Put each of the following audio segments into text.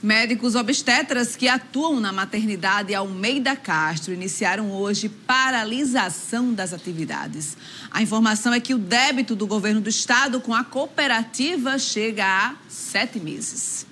Médicos obstetras que atuam na maternidade Almeida Castro iniciaram hoje paralisação das atividades. A informação é que o débito do governo do estado com a cooperativa chega a sete meses.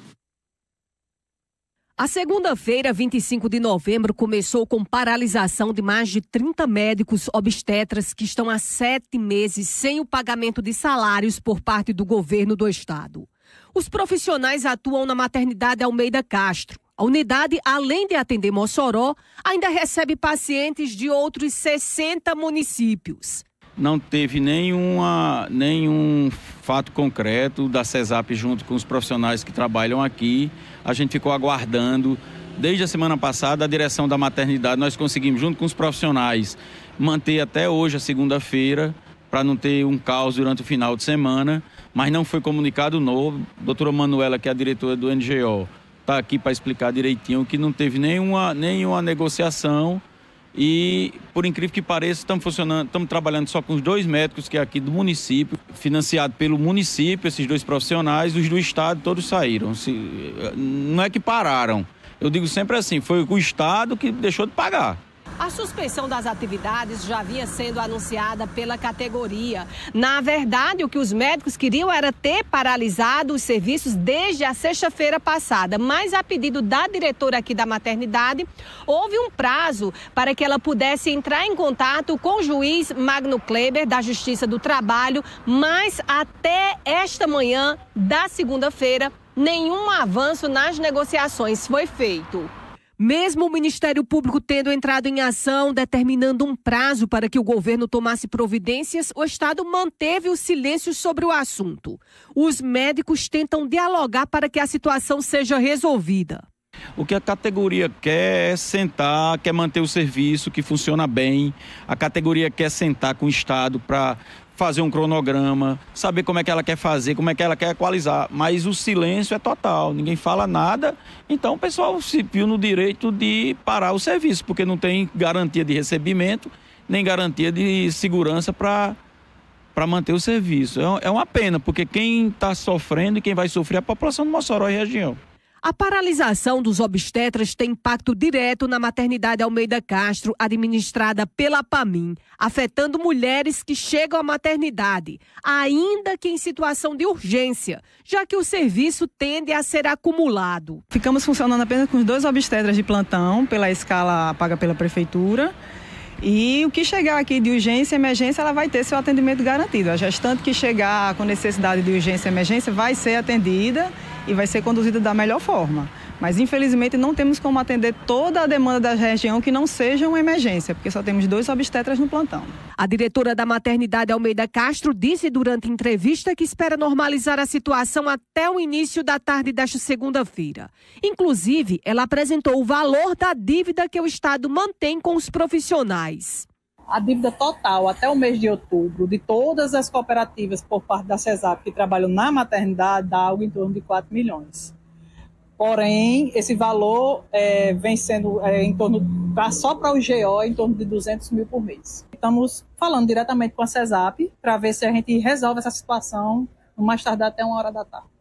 A segunda-feira, 25 de novembro, começou com paralisação de mais de 30 médicos obstetras que estão há sete meses sem o pagamento de salários por parte do governo do estado. Os profissionais atuam na maternidade Almeida Castro. A unidade, além de atender Mossoró, ainda recebe pacientes de outros 60 municípios. Não teve nenhuma, nenhum fato concreto da CESAP junto com os profissionais que trabalham aqui. A gente ficou aguardando. Desde a semana passada, a direção da maternidade, nós conseguimos, junto com os profissionais, manter até hoje, a segunda-feira, para não ter um caos durante o final de semana, mas não foi comunicado novo. A doutora Manuela, que é a diretora do NGO, está aqui para explicar direitinho que não teve nenhuma, nenhuma negociação. E, por incrível que pareça, estamos funcionando, estamos trabalhando só com os dois médicos que é aqui do município, financiado pelo município, esses dois profissionais, os do estado todos saíram. Se, não é que pararam. Eu digo sempre assim, foi o estado que deixou de pagar. A suspensão das atividades já vinha sendo anunciada pela categoria. Na verdade, o que os médicos queriam era ter paralisado os serviços desde a sexta-feira passada, mas a pedido da diretora aqui da maternidade, houve um prazo para que ela pudesse entrar em contato com o juiz Magno Kleber da Justiça do Trabalho, mas até esta manhã da segunda-feira, nenhum avanço nas negociações foi feito. Mesmo o Ministério Público tendo entrado em ação, determinando um prazo para que o governo tomasse providências, o Estado manteve o silêncio sobre o assunto. Os médicos tentam dialogar para que a situação seja resolvida. O que a categoria quer é sentar, quer manter o serviço que funciona bem. A categoria quer sentar com o Estado para fazer um cronograma, saber como é que ela quer fazer, como é que ela quer equalizar. Mas o silêncio é total, ninguém fala nada. Então o pessoal se viu no direito de parar o serviço, porque não tem garantia de recebimento, nem garantia de segurança para para manter o serviço. É, é uma pena, porque quem está sofrendo e quem vai sofrer é a população de Mossoró e região. A paralisação dos obstetras tem impacto direto na maternidade Almeida Castro, administrada pela PAMIM, afetando mulheres que chegam à maternidade, ainda que em situação de urgência, já que o serviço tende a ser acumulado. Ficamos funcionando apenas com os dois obstetras de plantão, pela escala paga pela prefeitura. E o que chegar aqui de urgência e emergência, ela vai ter seu atendimento garantido. A gestante que chegar com necessidade de urgência e emergência vai ser atendida e vai ser conduzida da melhor forma. Mas infelizmente não temos como atender toda a demanda da região que não seja uma emergência, porque só temos dois obstetras no plantão. A diretora da maternidade Almeida Castro disse durante entrevista que espera normalizar a situação até o início da tarde desta segunda-feira. Inclusive, ela apresentou o valor da dívida que o Estado mantém com os profissionais a dívida total até o mês de outubro de todas as cooperativas por parte da CESAP que trabalham na maternidade dá algo em torno de 4 milhões. Porém, esse valor é, vem sendo é, em torno, pra, tá só para o GO, em torno de 200 mil por mês. Estamos falando diretamente com a CESAP para ver se a gente resolve essa situação no mais tardar até uma hora da tarde.